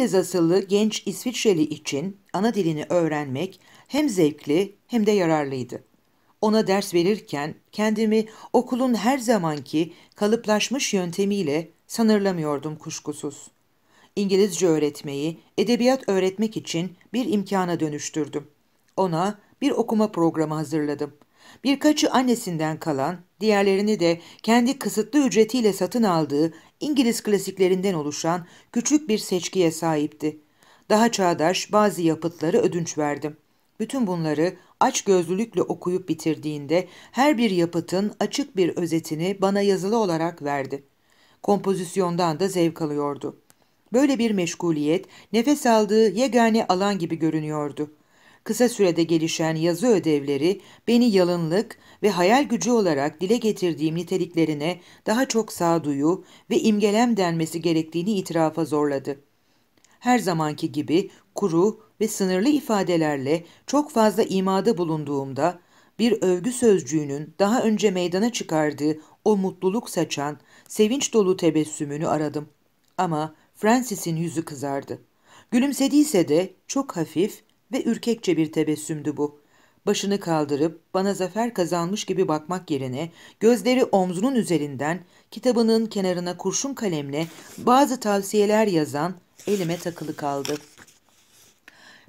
İngiliz asıllı genç İsviçreli için ana dilini öğrenmek hem zevkli hem de yararlıydı. Ona ders verirken kendimi okulun her zamanki kalıplaşmış yöntemiyle sanırlamıyordum kuşkusuz. İngilizce öğretmeyi edebiyat öğretmek için bir imkana dönüştürdüm. Ona bir okuma programı hazırladım. Birkaçı annesinden kalan, diğerlerini de kendi kısıtlı ücretiyle satın aldığı İngiliz klasiklerinden oluşan küçük bir seçkiye sahipti. Daha çağdaş bazı yapıtları ödünç verdim. Bütün bunları aç gözlülükle okuyup bitirdiğinde her bir yapıtın açık bir özetini bana yazılı olarak verdi. Kompozisyondan da zevk alıyordu. Böyle bir meşguliyet nefes aldığı yegane alan gibi görünüyordu kısa sürede gelişen yazı ödevleri beni yalınlık ve hayal gücü olarak dile getirdiğim niteliklerine daha çok sağduyu ve imgelem denmesi gerektiğini itirafa zorladı. Her zamanki gibi kuru ve sınırlı ifadelerle çok fazla imada bulunduğumda bir övgü sözcüğünün daha önce meydana çıkardığı o mutluluk saçan, sevinç dolu tebessümünü aradım. Ama Francis'in yüzü kızardı. Gülümsediyse de çok hafif ve ürkekçe bir tebessümdü bu. Başını kaldırıp bana zafer kazanmış gibi bakmak yerine gözleri omzunun üzerinden kitabının kenarına kurşun kalemle bazı tavsiyeler yazan elime takılı kaldı.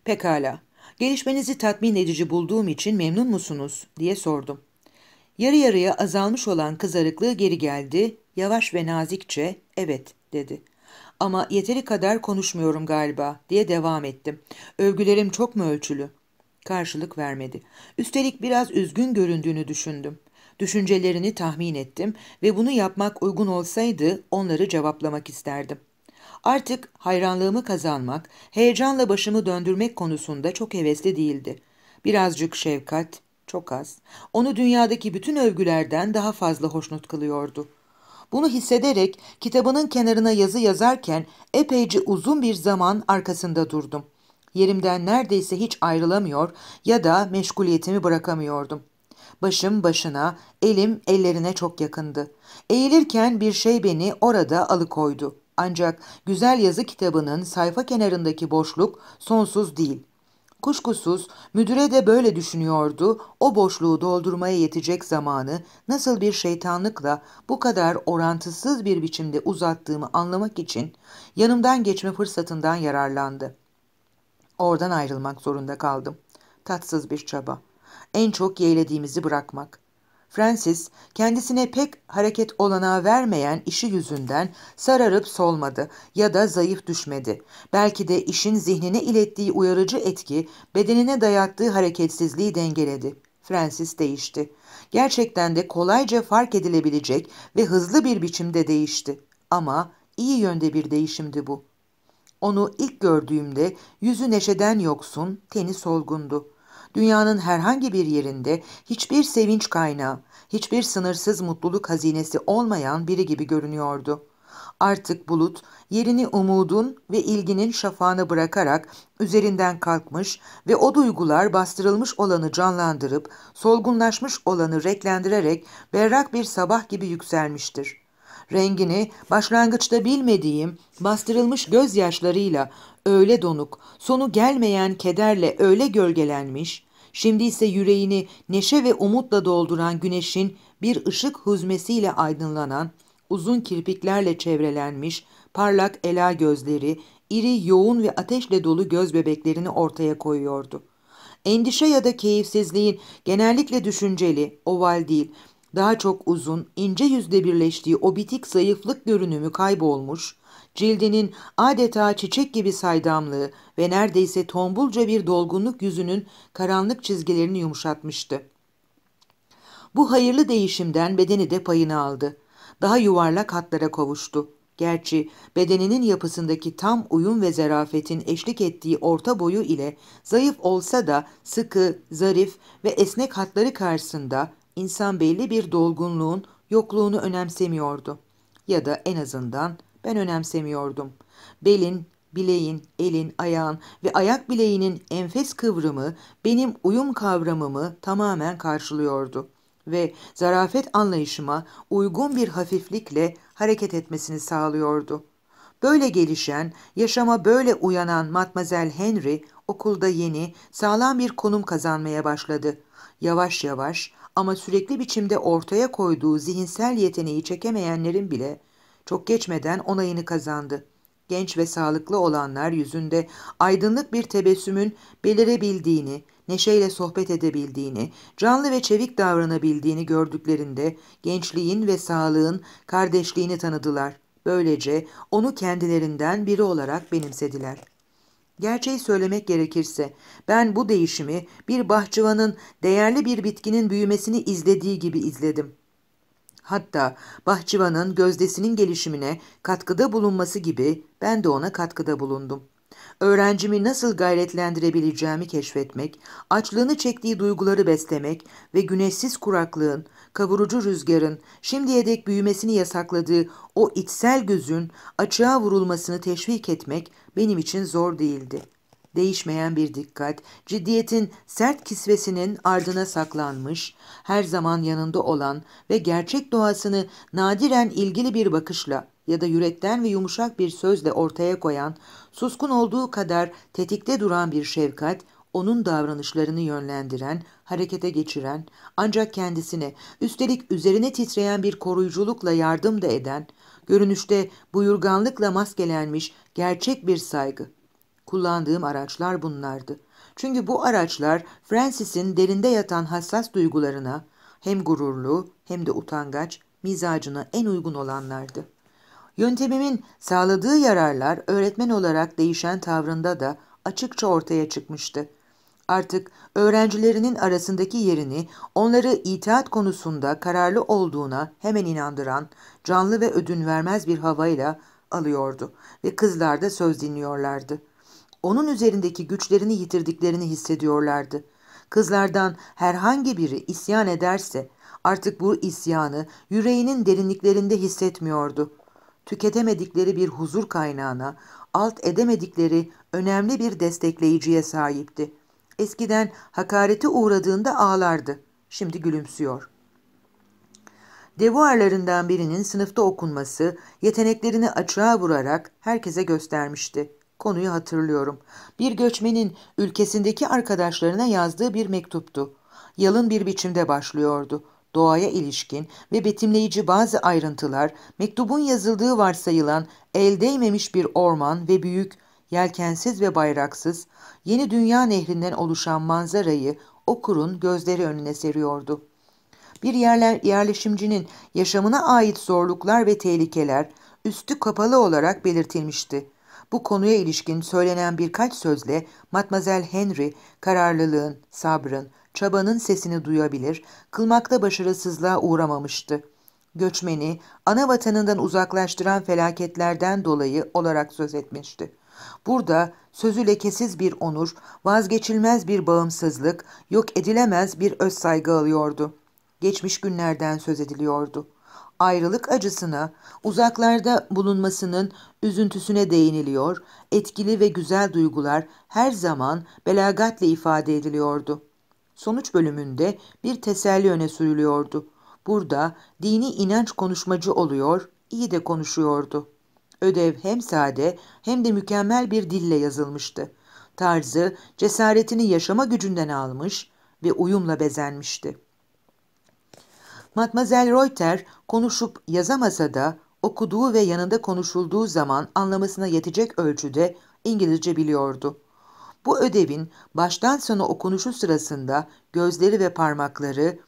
Pekala, gelişmenizi tatmin edici bulduğum için memnun musunuz diye sordum. Yarı yarıya azalmış olan kızarıklığı geri geldi, yavaş ve nazikçe evet dedi ama yeteri kadar konuşmuyorum galiba diye devam ettim. Övgülerim çok mu ölçülü? Karşılık vermedi. Üstelik biraz üzgün göründüğünü düşündüm. Düşüncelerini tahmin ettim ve bunu yapmak uygun olsaydı onları cevaplamak isterdim. Artık hayranlığımı kazanmak, heyecanla başımı döndürmek konusunda çok hevesli değildi. Birazcık şefkat, çok az, onu dünyadaki bütün övgülerden daha fazla hoşnut kılıyordu.'' Bunu hissederek kitabının kenarına yazı yazarken epeyce uzun bir zaman arkasında durdum. Yerimden neredeyse hiç ayrılamıyor ya da meşguliyetimi bırakamıyordum. Başım başına, elim ellerine çok yakındı. Eğilirken bir şey beni orada alıkoydu. Ancak güzel yazı kitabının sayfa kenarındaki boşluk sonsuz değil. Kuşkusuz müdüre de böyle düşünüyordu, o boşluğu doldurmaya yetecek zamanı nasıl bir şeytanlıkla bu kadar orantısız bir biçimde uzattığımı anlamak için yanımdan geçme fırsatından yararlandı. Oradan ayrılmak zorunda kaldım. Tatsız bir çaba. En çok yeğlediğimizi bırakmak. Francis kendisine pek hareket olanağı vermeyen işi yüzünden sararıp solmadı ya da zayıf düşmedi. Belki de işin zihnine ilettiği uyarıcı etki bedenine dayattığı hareketsizliği dengeledi. Francis değişti. Gerçekten de kolayca fark edilebilecek ve hızlı bir biçimde değişti. Ama iyi yönde bir değişimdi bu. Onu ilk gördüğümde yüzü neşeden yoksun, teni solgundu dünyanın herhangi bir yerinde hiçbir sevinç kaynağı, hiçbir sınırsız mutluluk hazinesi olmayan biri gibi görünüyordu. Artık bulut yerini umudun ve ilginin şafağına bırakarak üzerinden kalkmış ve o duygular bastırılmış olanı canlandırıp solgunlaşmış olanı renklendirerek berrak bir sabah gibi yükselmiştir. Rengini başlangıçta bilmediğim bastırılmış gözyaşlarıyla öyle donuk, sonu gelmeyen kederle öyle gölgelenmiş, şimdi ise yüreğini neşe ve umutla dolduran güneşin bir ışık hüzmesiyle aydınlanan, uzun kirpiklerle çevrelenmiş, parlak ela gözleri, iri, yoğun ve ateşle dolu göz bebeklerini ortaya koyuyordu. Endişe ya da keyifsizliğin genellikle düşünceli, oval değil, daha çok uzun, ince yüzle birleştiği o bitik zayıflık görünümü kaybolmuş, cildinin adeta çiçek gibi saydamlığı ve neredeyse tombulca bir dolgunluk yüzünün karanlık çizgilerini yumuşatmıştı. Bu hayırlı değişimden bedeni de payını aldı. Daha yuvarlak hatlara kavuştu. Gerçi bedeninin yapısındaki tam uyum ve zarafetin eşlik ettiği orta boyu ile zayıf olsa da sıkı, zarif ve esnek hatları karşısında İnsan belli bir dolgunluğun yokluğunu önemsemiyordu. Ya da en azından ben önemsemiyordum. Belin, bileğin, elin, ayağın ve ayak bileğinin enfes kıvrımı benim uyum kavramımı tamamen karşılıyordu ve zarafet anlayışıma uygun bir hafiflikle hareket etmesini sağlıyordu. Böyle gelişen, yaşama böyle uyanan Matmazel Henry okulda yeni, sağlam bir konum kazanmaya başladı. Yavaş yavaş ama sürekli biçimde ortaya koyduğu zihinsel yeteneği çekemeyenlerin bile çok geçmeden onayını kazandı. Genç ve sağlıklı olanlar yüzünde aydınlık bir tebessümün belirebildiğini, neşeyle sohbet edebildiğini, canlı ve çevik davranabildiğini gördüklerinde gençliğin ve sağlığın kardeşliğini tanıdılar. Böylece onu kendilerinden biri olarak benimsediler. Gerçeği söylemek gerekirse ben bu değişimi bir bahçıvanın değerli bir bitkinin büyümesini izlediği gibi izledim. Hatta bahçıvanın gözdesinin gelişimine katkıda bulunması gibi ben de ona katkıda bulundum. Öğrencimi nasıl gayretlendirebileceğimi keşfetmek, açlığını çektiği duyguları beslemek ve güneşsiz kuraklığın kavurucu rüzgarın şimdiye dek büyümesini yasakladığı o içsel gözün açığa vurulmasını teşvik etmek benim için zor değildi. Değişmeyen bir dikkat, ciddiyetin sert kisvesinin ardına saklanmış, her zaman yanında olan ve gerçek doğasını nadiren ilgili bir bakışla ya da yürekten ve yumuşak bir sözle ortaya koyan, suskun olduğu kadar tetikte duran bir şefkat onun davranışlarını yönlendiren, harekete geçiren, ancak kendisine, üstelik üzerine titreyen bir koruyuculukla yardım da eden, görünüşte buyurganlıkla maskelenmiş gerçek bir saygı. Kullandığım araçlar bunlardı. Çünkü bu araçlar Francis'in derinde yatan hassas duygularına, hem gururlu hem de utangaç, mizacına en uygun olanlardı. Yöntemimin sağladığı yararlar öğretmen olarak değişen tavrında da açıkça ortaya çıkmıştı artık öğrencilerinin arasındaki yerini onları itaat konusunda kararlı olduğuna hemen inandıran canlı ve ödün vermez bir havayla alıyordu ve kızlar da söz dinliyorlardı. Onun üzerindeki güçlerini yitirdiklerini hissediyorlardı. Kızlardan herhangi biri isyan ederse artık bu isyanı yüreğinin derinliklerinde hissetmiyordu. Tüketemedikleri bir huzur kaynağına, alt edemedikleri önemli bir destekleyiciye sahipti. Eskiden hakarete uğradığında ağlardı. Şimdi gülümsüyor. Devuarlarından birinin sınıfta okunması yeteneklerini açığa vurarak herkese göstermişti. Konuyu hatırlıyorum. Bir göçmenin ülkesindeki arkadaşlarına yazdığı bir mektuptu. Yalın bir biçimde başlıyordu. Doğaya ilişkin ve betimleyici bazı ayrıntılar mektubun yazıldığı varsayılan el değmemiş bir orman ve büyük yelkensiz ve bayraksız, yeni dünya nehrinden oluşan manzarayı okurun gözleri önüne seriyordu. Bir yerler, yerleşimcinin yaşamına ait zorluklar ve tehlikeler üstü kapalı olarak belirtilmişti. Bu konuya ilişkin söylenen birkaç sözle Matmazel Henry kararlılığın, sabrın, çabanın sesini duyabilir, kılmakta başarısızlığa uğramamıştı. Göçmeni, ana vatanından uzaklaştıran felaketlerden dolayı olarak söz etmişti. Burada sözü lekesiz bir onur, vazgeçilmez bir bağımsızlık, yok edilemez bir öz saygı alıyordu. Geçmiş günlerden söz ediliyordu. Ayrılık acısına, uzaklarda bulunmasının üzüntüsüne değiniliyor, etkili ve güzel duygular her zaman belagatle ifade ediliyordu. Sonuç bölümünde bir teselli öne sürülüyordu. Burada dini inanç konuşmacı oluyor, iyi de konuşuyordu ödev hem sade hem de mükemmel bir dille yazılmıştı. Tarzı cesaretini yaşama gücünden almış ve uyumla bezenmişti. Matmazel Reuter konuşup yazamasa da okuduğu ve yanında konuşulduğu zaman anlamasına yetecek ölçüde İngilizce biliyordu. Bu ödevin baştan sona okunuşu sırasında gözleri ve parmakları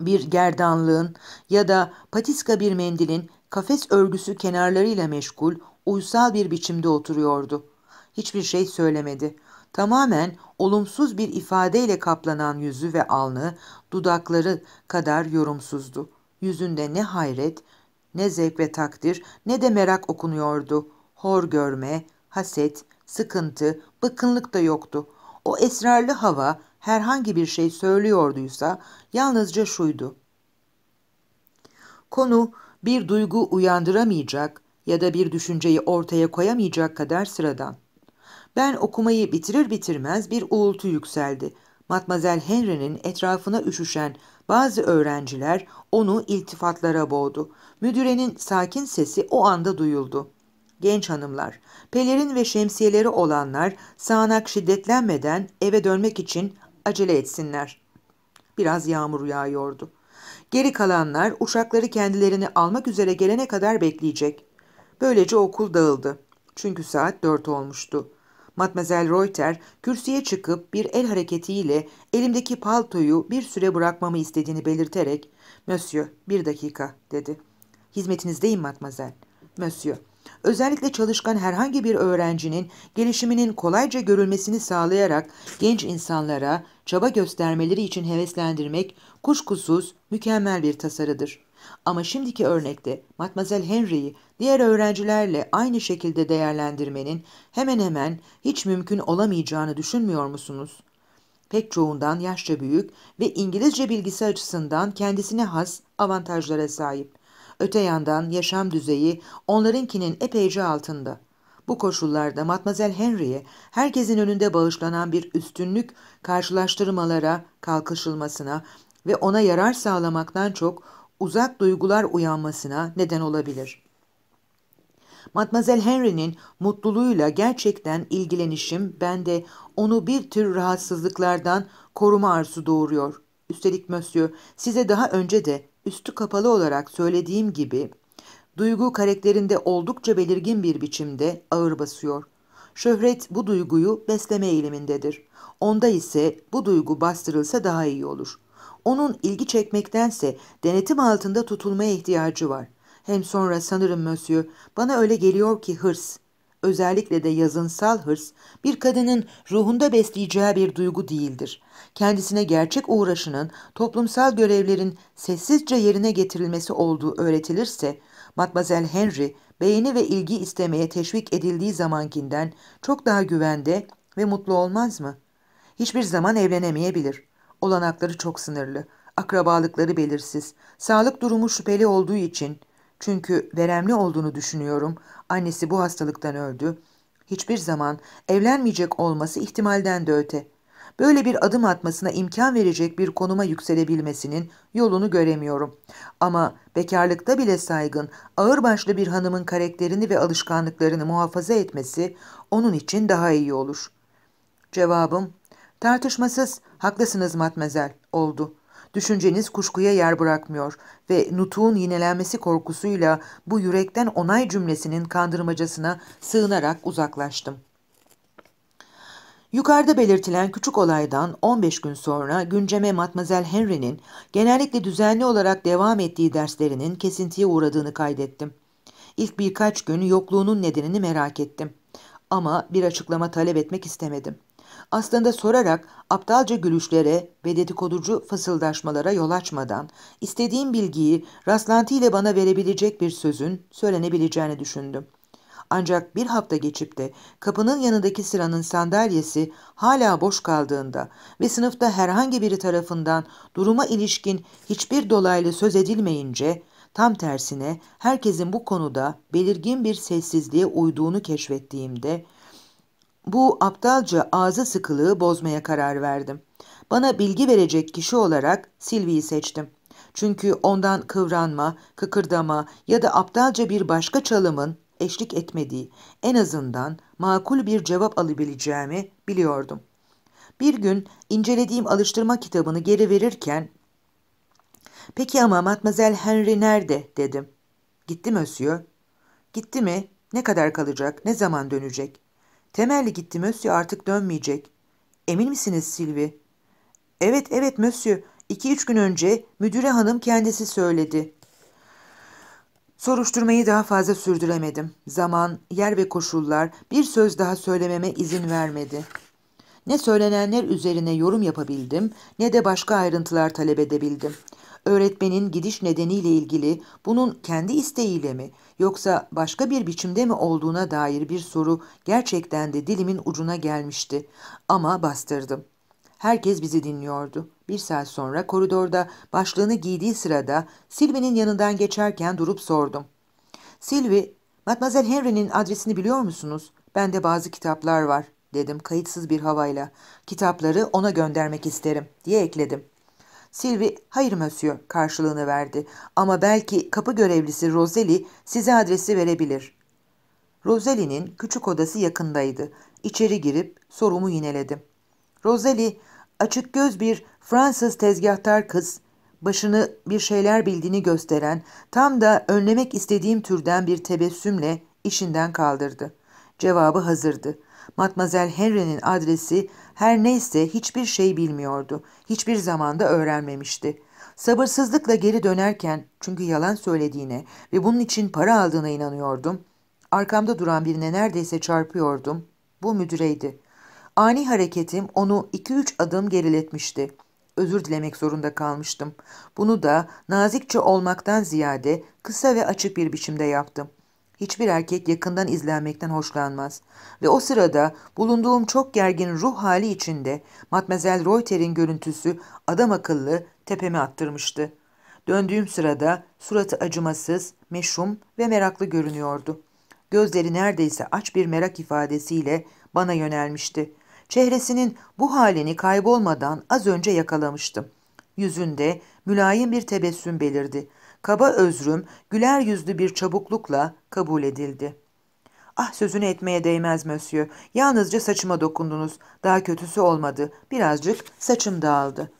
bir gerdanlığın ya da patiska bir mendilin kafes örgüsü kenarlarıyla meşgul, uysal bir biçimde oturuyordu. Hiçbir şey söylemedi. Tamamen olumsuz bir ifadeyle kaplanan yüzü ve alnı dudakları kadar yorumsuzdu. Yüzünde ne hayret, ne zevk ve takdir, ne de merak okunuyordu. Hor görme, haset, sıkıntı, bıkkınlık da yoktu. O esrarlı hava herhangi bir şey söylüyorduysa yalnızca şuydu. Konu bir duygu uyandıramayacak ya da bir düşünceyi ortaya koyamayacak kadar sıradan. Ben okumayı bitirir bitirmez bir uğultu yükseldi. Matmazel Henry'nin etrafına üşüşen bazı öğrenciler onu iltifatlara boğdu. Müdürenin sakin sesi o anda duyuldu. Genç hanımlar, pelerin ve şemsiyeleri olanlar sağanak şiddetlenmeden eve dönmek için acele etsinler. Biraz yağmur yağıyordu. Geri kalanlar uçakları kendilerini almak üzere gelene kadar bekleyecek. Böylece okul dağıldı. Çünkü saat dört olmuştu. Matmazel Reuter kürsüye çıkıp bir el hareketiyle elimdeki paltoyu bir süre bırakmamı istediğini belirterek ''Monsieur, bir dakika'' dedi. ''Hizmetinizdeyim Matmazel.'' ''Monsieur.'' Özellikle çalışkan herhangi bir öğrencinin gelişiminin kolayca görülmesini sağlayarak genç insanlara çaba göstermeleri için heveslendirmek kuşkusuz mükemmel bir tasarıdır. Ama şimdiki örnekte Matmazel Henry'yi diğer öğrencilerle aynı şekilde değerlendirmenin hemen hemen hiç mümkün olamayacağını düşünmüyor musunuz? Pek çoğundan yaşça büyük ve İngilizce bilgisi açısından kendisine has avantajlara sahip. Öte yandan yaşam düzeyi onlarınkinin epeyce altında. Bu koşullarda Matmazel Henry'e herkesin önünde bağışlanan bir üstünlük karşılaştırmalara kalkışılmasına ve ona yarar sağlamaktan çok uzak duygular uyanmasına neden olabilir. Matmazel Henry'nin mutluluğuyla gerçekten ilgilenişim bende onu bir tür rahatsızlıklardan koruma arzusu doğuruyor. Üstelik Monsieur size daha önce de üstü kapalı olarak söylediğim gibi duygu karakterinde oldukça belirgin bir biçimde ağır basıyor. Şöhret bu duyguyu besleme eğilimindedir. Onda ise bu duygu bastırılsa daha iyi olur. Onun ilgi çekmektense denetim altında tutulmaya ihtiyacı var. Hem sonra sanırım Monsieur, bana öyle geliyor ki hırs, özellikle de yazınsal hırs bir kadının ruhunda besleyeceği bir duygu değildir. Kendisine gerçek uğraşının toplumsal görevlerin sessizce yerine getirilmesi olduğu öğretilirse Matmazel Henry beğeni ve ilgi istemeye teşvik edildiği zamankinden çok daha güvende ve mutlu olmaz mı? Hiçbir zaman evlenemeyebilir. Olanakları çok sınırlı, akrabalıkları belirsiz, sağlık durumu şüpheli olduğu için çünkü veremli olduğunu düşünüyorum. Annesi bu hastalıktan öldü. Hiçbir zaman evlenmeyecek olması ihtimalden de öte. Böyle bir adım atmasına imkan verecek bir konuma yükselebilmesinin yolunu göremiyorum. Ama bekarlıkta bile saygın, ağırbaşlı bir hanımın karakterini ve alışkanlıklarını muhafaza etmesi onun için daha iyi olur. Cevabım, tartışmasız, haklısınız matmazel, oldu.'' Düşünceniz kuşkuya yer bırakmıyor ve nutuğun yinelenmesi korkusuyla bu yürekten onay cümlesinin kandırmacasına sığınarak uzaklaştım. Yukarıda belirtilen küçük olaydan 15 gün sonra günceme Matmazel Henry'nin genellikle düzenli olarak devam ettiği derslerinin kesintiye uğradığını kaydettim. İlk birkaç gün yokluğunun nedenini merak ettim ama bir açıklama talep etmek istemedim aslında sorarak aptalca gülüşlere ve dedikoducu fısıldaşmalara yol açmadan istediğim bilgiyi rastlantıyla bana verebilecek bir sözün söylenebileceğini düşündüm. Ancak bir hafta geçip de kapının yanındaki sıranın sandalyesi hala boş kaldığında ve sınıfta herhangi biri tarafından duruma ilişkin hiçbir dolaylı söz edilmeyince tam tersine herkesin bu konuda belirgin bir sessizliğe uyduğunu keşfettiğimde bu aptalca ağzı sıkılığı bozmaya karar verdim. Bana bilgi verecek kişi olarak Silvi'yi seçtim. Çünkü ondan kıvranma, kıkırdama ya da aptalca bir başka çalımın eşlik etmediği, en azından makul bir cevap alabileceğimi biliyordum. Bir gün incelediğim alıştırma kitabını geri verirken, ''Peki ama Matmazel Henry nerede?'' dedim. ''Gitti mi Mösyö.'' ''Gitti mi? Ne kadar kalacak? Ne zaman dönecek?'' Temelli gitti Mösyö artık dönmeyecek. Emin misiniz Silvi? Evet evet Mösyö. İki üç gün önce müdüre hanım kendisi söyledi. Soruşturmayı daha fazla sürdüremedim. Zaman, yer ve koşullar bir söz daha söylememe izin vermedi. Ne söylenenler üzerine yorum yapabildim ne de başka ayrıntılar talep edebildim. Öğretmenin gidiş nedeniyle ilgili bunun kendi isteğiyle mi yoksa başka bir biçimde mi olduğuna dair bir soru gerçekten de dilimin ucuna gelmişti ama bastırdım. Herkes bizi dinliyordu. Bir saat sonra koridorda başlığını giydiği sırada Silvi'nin yanından geçerken durup sordum. Silvi, Mademoiselle Henry'nin adresini biliyor musunuz? Bende bazı kitaplar var, dedim kayıtsız bir havayla. Kitapları ona göndermek isterim, diye ekledim. Silvi hayır monsieur karşılığını verdi ama belki kapı görevlisi Roseli size adresi verebilir. Roseli'nin küçük odası yakındaydı. İçeri girip sorumu yineledim. Roseli açık göz bir Fransız tezgahtar kız, başını bir şeyler bildiğini gösteren, tam da önlemek istediğim türden bir tebessümle işinden kaldırdı. Cevabı hazırdı. Matmazel Henry'nin adresi her neyse hiçbir şey bilmiyordu. Hiçbir zamanda öğrenmemişti. Sabırsızlıkla geri dönerken çünkü yalan söylediğine ve bunun için para aldığına inanıyordum. Arkamda duran birine neredeyse çarpıyordum. Bu müdüreydi. Ani hareketim onu iki üç adım geriletmişti. Özür dilemek zorunda kalmıştım. Bunu da nazikçe olmaktan ziyade kısa ve açık bir biçimde yaptım. Hiçbir erkek yakından izlenmekten hoşlanmaz ve o sırada bulunduğum çok gergin ruh hali içinde Matmazel Reuter'in görüntüsü adam akıllı tepemi attırmıştı. Döndüğüm sırada suratı acımasız, meşhum ve meraklı görünüyordu. Gözleri neredeyse aç bir merak ifadesiyle bana yönelmişti. Çehresinin bu halini kaybolmadan az önce yakalamıştım. Yüzünde mülayim bir tebessüm belirdi. Kaba özrüm güler yüzlü bir çabuklukla kabul edildi. Ah sözünü etmeye değmez Mösyö. Yalnızca saçıma dokundunuz. Daha kötüsü olmadı. Birazcık saçım dağıldı.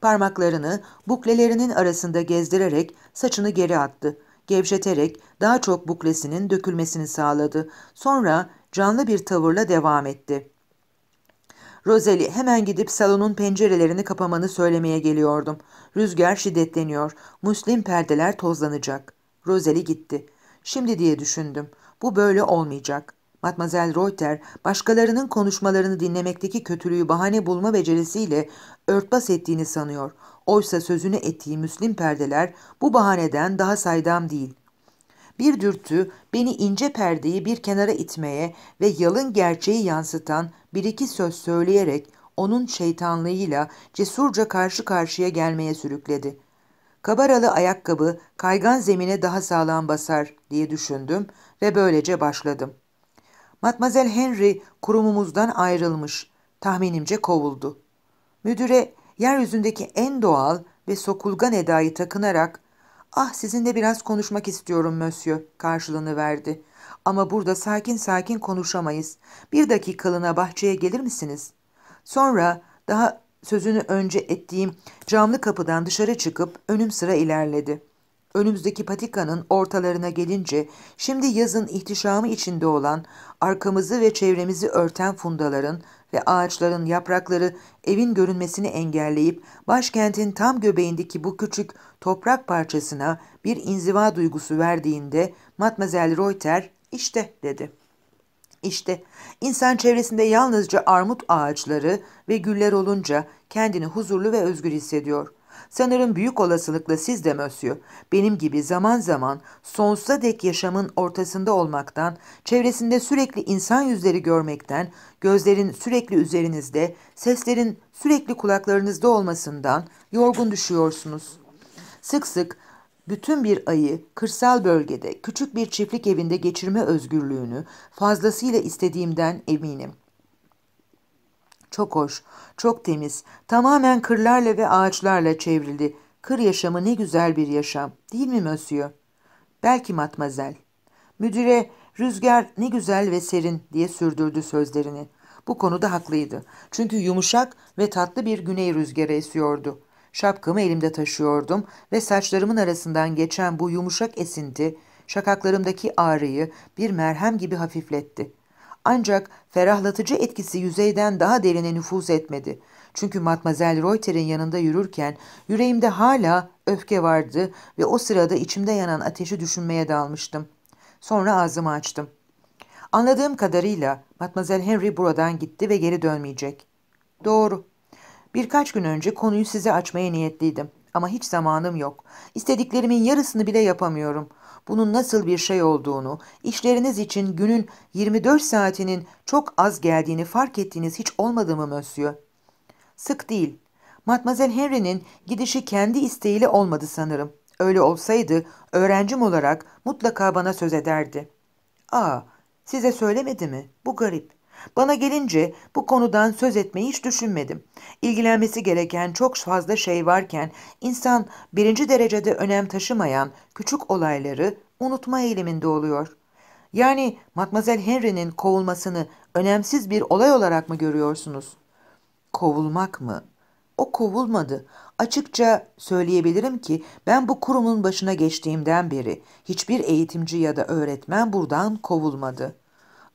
Parmaklarını buklelerinin arasında gezdirerek saçını geri attı. Gevşeterek daha çok buklesinin dökülmesini sağladı. Sonra canlı bir tavırla devam etti. Rosalie hemen gidip salonun pencerelerini kapamanı söylemeye geliyordum. Rüzgar şiddetleniyor. Muslim perdeler tozlanacak. Rosalie gitti. Şimdi diye düşündüm. Bu böyle olmayacak. Matmazel Reuter başkalarının konuşmalarını dinlemekteki kötülüğü bahane bulma becerisiyle örtbas ettiğini sanıyor. Oysa sözünü ettiği Müslim perdeler bu bahaneden daha saydam değil.'' Bir dürtü beni ince perdeyi bir kenara itmeye ve yalın gerçeği yansıtan bir iki söz söyleyerek onun şeytanlığıyla cesurca karşı karşıya gelmeye sürükledi. Kabaralı ayakkabı kaygan zemine daha sağlam basar diye düşündüm ve böylece başladım. Matmazel Henry kurumumuzdan ayrılmış, tahminimce kovuldu. Müdüre yeryüzündeki en doğal ve sokulgan edayı takınarak Ah sizinle biraz konuşmak istiyorum Mösyö karşılığını verdi. Ama burada sakin sakin konuşamayız. Bir dakikalığına bahçeye gelir misiniz? Sonra daha sözünü önce ettiğim camlı kapıdan dışarı çıkıp önüm sıra ilerledi. Önümüzdeki patikanın ortalarına gelince şimdi yazın ihtişamı içinde olan arkamızı ve çevremizi örten fundaların ve ağaçların yaprakları evin görünmesini engelleyip başkentin tam göbeğindeki bu küçük toprak parçasına bir inziva duygusu verdiğinde Matmazel Reuter işte dedi. İşte insan çevresinde yalnızca armut ağaçları ve güller olunca kendini huzurlu ve özgür hissediyor.'' Sanırım büyük olasılıkla siz de Mösyö, benim gibi zaman zaman sonsuza dek yaşamın ortasında olmaktan, çevresinde sürekli insan yüzleri görmekten, gözlerin sürekli üzerinizde, seslerin sürekli kulaklarınızda olmasından yorgun düşüyorsunuz. Sık sık bütün bir ayı kırsal bölgede küçük bir çiftlik evinde geçirme özgürlüğünü fazlasıyla istediğimden eminim.'' Çok hoş, çok temiz, tamamen kırlarla ve ağaçlarla çevrildi. Kır yaşamı ne güzel bir yaşam, değil mi Mösyö? Belki matmazel. Müdüre, rüzgar ne güzel ve serin diye sürdürdü sözlerini. Bu konuda haklıydı. Çünkü yumuşak ve tatlı bir güney rüzgarı esiyordu. Şapkamı elimde taşıyordum ve saçlarımın arasından geçen bu yumuşak esinti, şakaklarımdaki ağrıyı bir merhem gibi hafifletti.'' Ancak ferahlatıcı etkisi yüzeyden daha derine nüfuz etmedi. Çünkü Matmazel Reuter'in yanında yürürken yüreğimde hala öfke vardı ve o sırada içimde yanan ateşi düşünmeye dalmıştım. Sonra ağzımı açtım. Anladığım kadarıyla Matmazel Henry buradan gitti ve geri dönmeyecek. Doğru. Birkaç gün önce konuyu size açmaya niyetliydim ama hiç zamanım yok. İstediklerimin yarısını bile yapamıyorum bunun nasıl bir şey olduğunu, işleriniz için günün 24 saatinin çok az geldiğini fark ettiğiniz hiç olmadı mı Monsieur? Sık değil. Matmazel Henry'nin gidişi kendi isteğiyle olmadı sanırım. Öyle olsaydı öğrencim olarak mutlaka bana söz ederdi. Aa, size söylemedi mi? Bu garip. Bana gelince bu konudan söz etmeyi hiç düşünmedim. İlgilenmesi gereken çok fazla şey varken insan birinci derecede önem taşımayan küçük olayları unutma eğiliminde oluyor. Yani Matmazel Henry'nin kovulmasını önemsiz bir olay olarak mı görüyorsunuz? Kovulmak mı? O kovulmadı. Açıkça söyleyebilirim ki ben bu kurumun başına geçtiğimden beri hiçbir eğitimci ya da öğretmen buradan kovulmadı.''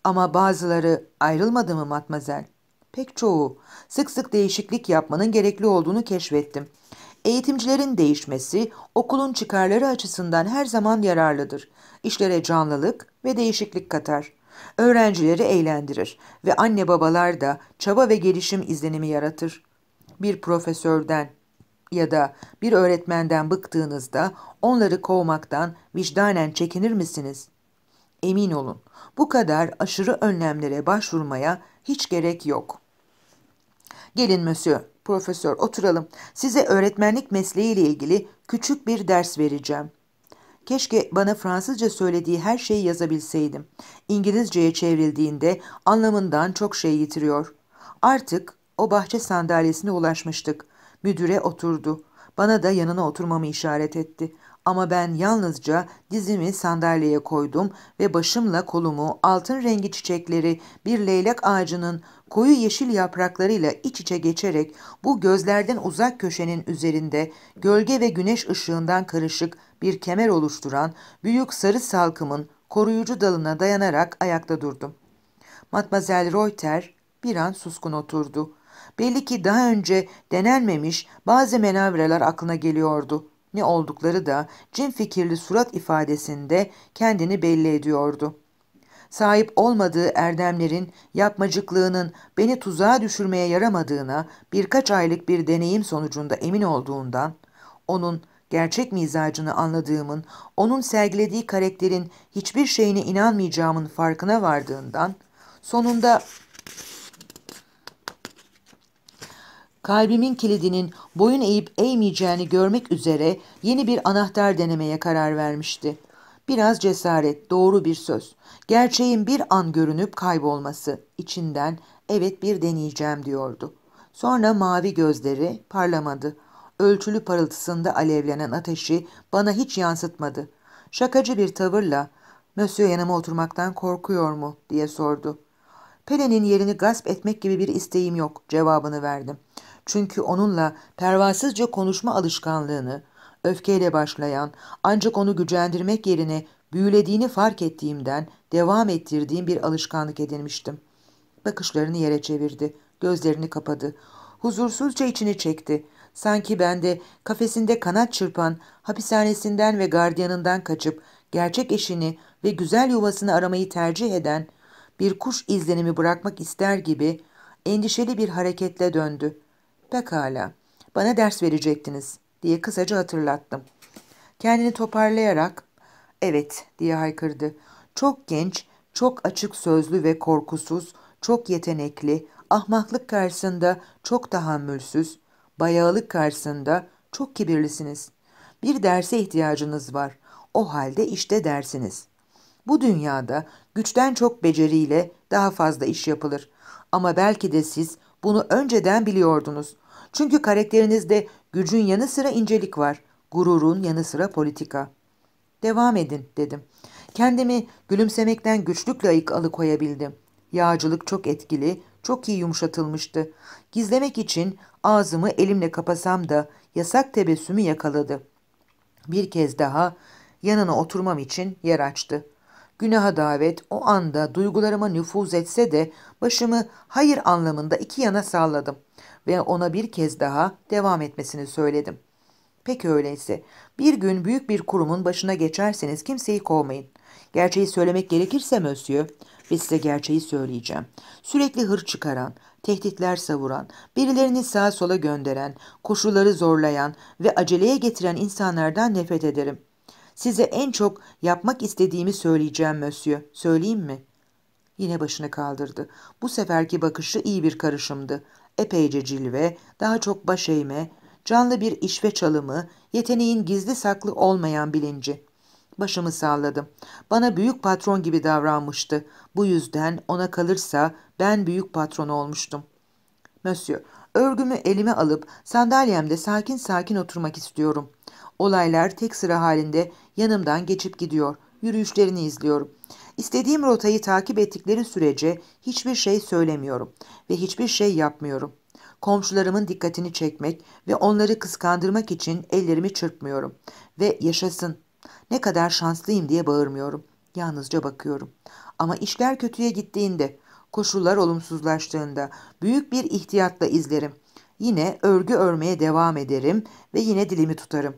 Ama bazıları ayrılmadı mı matmazel? Pek çoğu. Sık sık değişiklik yapmanın gerekli olduğunu keşfettim. Eğitimcilerin değişmesi okulun çıkarları açısından her zaman yararlıdır. İşlere canlılık ve değişiklik katar. Öğrencileri eğlendirir ve anne babalar da çaba ve gelişim izlenimi yaratır. Bir profesörden ya da bir öğretmenden bıktığınızda onları kovmaktan vicdanen çekinir misiniz? Emin olun bu kadar aşırı önlemlere başvurmaya hiç gerek yok. Gelin Mösyö, profesör oturalım. Size öğretmenlik mesleğiyle ilgili küçük bir ders vereceğim. Keşke bana Fransızca söylediği her şeyi yazabilseydim. İngilizceye çevrildiğinde anlamından çok şey yitiriyor. Artık o bahçe sandalyesine ulaşmıştık. Müdüre oturdu. Bana da yanına oturmamı işaret etti. Ama ben yalnızca dizimi sandalyeye koydum ve başımla kolumu altın rengi çiçekleri bir leylek ağacının koyu yeşil yapraklarıyla iç içe geçerek bu gözlerden uzak köşenin üzerinde gölge ve güneş ışığından karışık bir kemer oluşturan büyük sarı salkımın koruyucu dalına dayanarak ayakta durdum. Matmazel Reuter bir an suskun oturdu. Belli ki daha önce denenmemiş bazı menavreler aklına geliyordu ne oldukları da cin fikirli surat ifadesinde kendini belli ediyordu. Sahip olmadığı erdemlerin yapmacıklığının beni tuzağa düşürmeye yaramadığına birkaç aylık bir deneyim sonucunda emin olduğundan, onun gerçek mizacını anladığımın, onun sergilediği karakterin hiçbir şeyine inanmayacağımın farkına vardığından, sonunda kalbimin kilidinin boyun eğip eğmeyeceğini görmek üzere yeni bir anahtar denemeye karar vermişti. Biraz cesaret, doğru bir söz. Gerçeğin bir an görünüp kaybolması. içinden, evet bir deneyeceğim diyordu. Sonra mavi gözleri parlamadı. Ölçülü parıltısında alevlenen ateşi bana hiç yansıtmadı. Şakacı bir tavırla ''Mösyö yanıma oturmaktan korkuyor mu?'' diye sordu. Pelen'in yerini gasp etmek gibi bir isteğim yok cevabını verdim. Çünkü onunla pervasızca konuşma alışkanlığını, öfkeyle başlayan ancak onu gücendirmek yerine büyülediğini fark ettiğimden devam ettirdiğim bir alışkanlık edinmiştim. Bakışlarını yere çevirdi, gözlerini kapadı. Huzursuzca içini çekti. Sanki ben de kafesinde kanat çırpan, hapishanesinden ve gardiyanından kaçıp gerçek eşini ve güzel yuvasını aramayı tercih eden bir kuş izlenimi bırakmak ister gibi endişeli bir hareketle döndü. Pekala, bana ders verecektiniz diye kısaca hatırlattım. Kendini toparlayarak evet diye haykırdı. Çok genç, çok açık sözlü ve korkusuz, çok yetenekli, ahmaklık karşısında çok tahammülsüz, bayağılık karşısında çok kibirlisiniz. Bir derse ihtiyacınız var. O halde işte dersiniz. Bu dünyada güçten çok beceriyle daha fazla iş yapılır. Ama belki de siz bunu önceden biliyordunuz. Çünkü karakterinizde gücün yanı sıra incelik var, gururun yanı sıra politika. Devam edin dedim. Kendimi gülümsemekten güçlükle ayık alıkoyabildim. Yağcılık çok etkili, çok iyi yumuşatılmıştı. Gizlemek için ağzımı elimle kapasam da yasak tebessümü yakaladı. Bir kez daha yanına oturmam için yer açtı. Günaha davet o anda duygularıma nüfuz etse de başımı hayır anlamında iki yana salladım ve ona bir kez daha devam etmesini söyledim. Peki öyleyse bir gün büyük bir kurumun başına geçerseniz kimseyi kovmayın. Gerçeği söylemek gerekirse Mösyö ve size gerçeği söyleyeceğim. Sürekli hır çıkaran, tehditler savuran, birilerini sağa sola gönderen, koşulları zorlayan ve aceleye getiren insanlardan nefret ederim.'' Size en çok yapmak istediğimi söyleyeceğim Mösyö. Söyleyeyim mi? Yine başını kaldırdı. Bu seferki bakışı iyi bir karışımdı. Epeyce cilve, daha çok baş eğme, canlı bir iş ve çalımı, yeteneğin gizli saklı olmayan bilinci. Başımı salladım. Bana büyük patron gibi davranmıştı. Bu yüzden ona kalırsa ben büyük patron olmuştum. Mösyö, örgümü elime alıp sandalyemde sakin sakin oturmak istiyorum.'' Olaylar tek sıra halinde yanımdan geçip gidiyor. Yürüyüşlerini izliyorum. İstediğim rotayı takip ettikleri sürece hiçbir şey söylemiyorum ve hiçbir şey yapmıyorum. Komşularımın dikkatini çekmek ve onları kıskandırmak için ellerimi çırpmıyorum ve yaşasın. Ne kadar şanslıyım diye bağırmıyorum. Yalnızca bakıyorum. Ama işler kötüye gittiğinde, koşullar olumsuzlaştığında büyük bir ihtiyatla izlerim. Yine örgü örmeye devam ederim ve yine dilimi tutarım.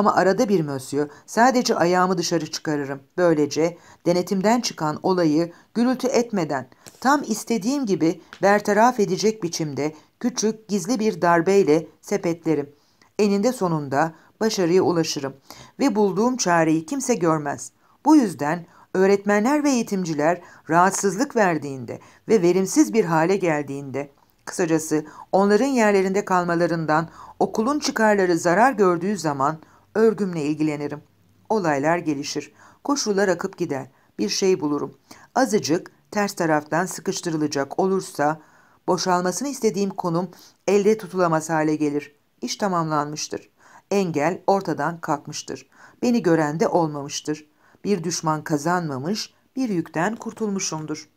Ama arada bir Mösyö sadece ayağımı dışarı çıkarırım. Böylece denetimden çıkan olayı gürültü etmeden tam istediğim gibi bertaraf edecek biçimde küçük gizli bir darbeyle sepetlerim. Eninde sonunda başarıya ulaşırım ve bulduğum çareyi kimse görmez. Bu yüzden öğretmenler ve eğitimciler rahatsızlık verdiğinde ve verimsiz bir hale geldiğinde, kısacası onların yerlerinde kalmalarından okulun çıkarları zarar gördüğü zaman Örgümle ilgilenirim. Olaylar gelişir. Koşullar akıp gider. Bir şey bulurum. Azıcık ters taraftan sıkıştırılacak olursa boşalmasını istediğim konum elde tutulamaz hale gelir. İş tamamlanmıştır. Engel ortadan kalkmıştır. Beni gören de olmamıştır. Bir düşman kazanmamış, bir yükten kurtulmuşumdur.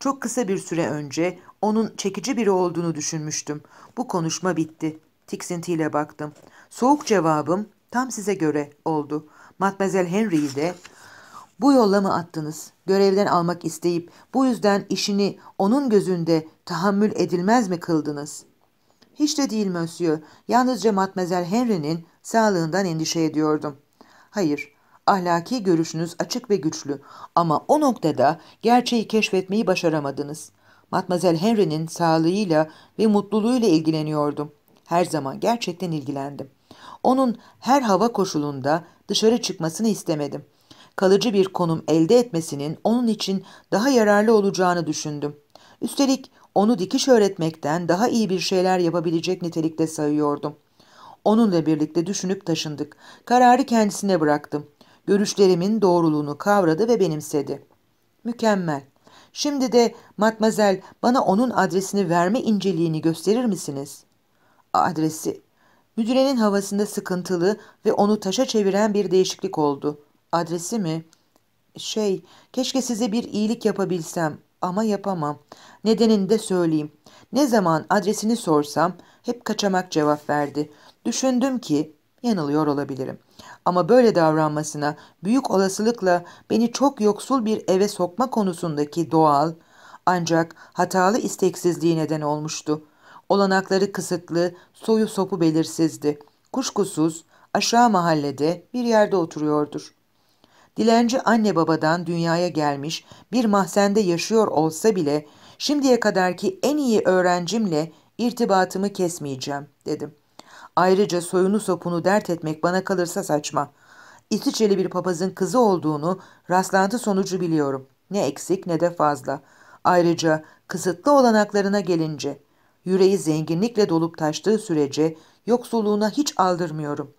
Çok kısa bir süre önce onun çekici biri olduğunu düşünmüştüm. Bu konuşma bitti. Tiksintiyle baktım. Soğuk cevabım tam size göre oldu. Matmazel Henry'yi de bu yolla mı attınız? Görevden almak isteyip bu yüzden işini onun gözünde tahammül edilmez mi kıldınız? Hiç de değil Monsieur. Yalnızca Matmazel Henry'nin sağlığından endişe ediyordum. Hayır, ahlaki görüşünüz açık ve güçlü ama o noktada gerçeği keşfetmeyi başaramadınız. Matmazel Henry'nin sağlığıyla ve mutluluğuyla ilgileniyordum her zaman gerçekten ilgilendim. Onun her hava koşulunda dışarı çıkmasını istemedim. Kalıcı bir konum elde etmesinin onun için daha yararlı olacağını düşündüm. Üstelik onu dikiş öğretmekten daha iyi bir şeyler yapabilecek nitelikte sayıyordum. Onunla birlikte düşünüp taşındık. Kararı kendisine bıraktım. Görüşlerimin doğruluğunu kavradı ve benimsedi. Mükemmel. Şimdi de matmazel bana onun adresini verme inceliğini gösterir misiniz? adresi. Müdürenin havasında sıkıntılı ve onu taşa çeviren bir değişiklik oldu. Adresi mi? Şey, keşke size bir iyilik yapabilsem ama yapamam. Nedenini de söyleyeyim. Ne zaman adresini sorsam hep kaçamak cevap verdi. Düşündüm ki yanılıyor olabilirim. Ama böyle davranmasına büyük olasılıkla beni çok yoksul bir eve sokma konusundaki doğal ancak hatalı isteksizliği neden olmuştu.'' olanakları kısıtlı, soyu sopu belirsizdi. Kuşkusuz aşağı mahallede bir yerde oturuyordur. Dilenci anne babadan dünyaya gelmiş, bir mahzende yaşıyor olsa bile şimdiye kadarki en iyi öğrencimle irtibatımı kesmeyeceğim dedim. Ayrıca soyunu sopunu dert etmek bana kalırsa saçma. İsviçreli bir papazın kızı olduğunu rastlantı sonucu biliyorum. Ne eksik ne de fazla. Ayrıca kısıtlı olanaklarına gelince Yüreği zenginlikle dolup taştığı sürece yoksulluğuna hiç aldırmıyorum.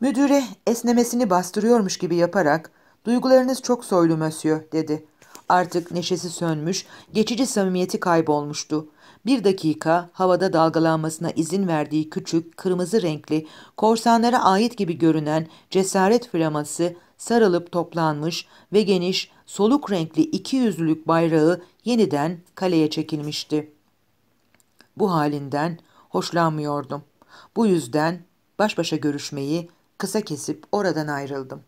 Müdüre esnemesini bastırıyormuş gibi yaparak ''Duygularınız çok soylu Mösyö'' dedi. Artık neşesi sönmüş, geçici samimiyeti kaybolmuştu. Bir dakika havada dalgalanmasına izin verdiği küçük, kırmızı renkli, korsanlara ait gibi görünen cesaret flaması sarılıp toplanmış ve geniş, soluk renkli iki yüzlülük bayrağı yeniden kaleye çekilmişti.'' Bu halinden hoşlanmıyordum. Bu yüzden baş başa görüşmeyi kısa kesip oradan ayrıldım.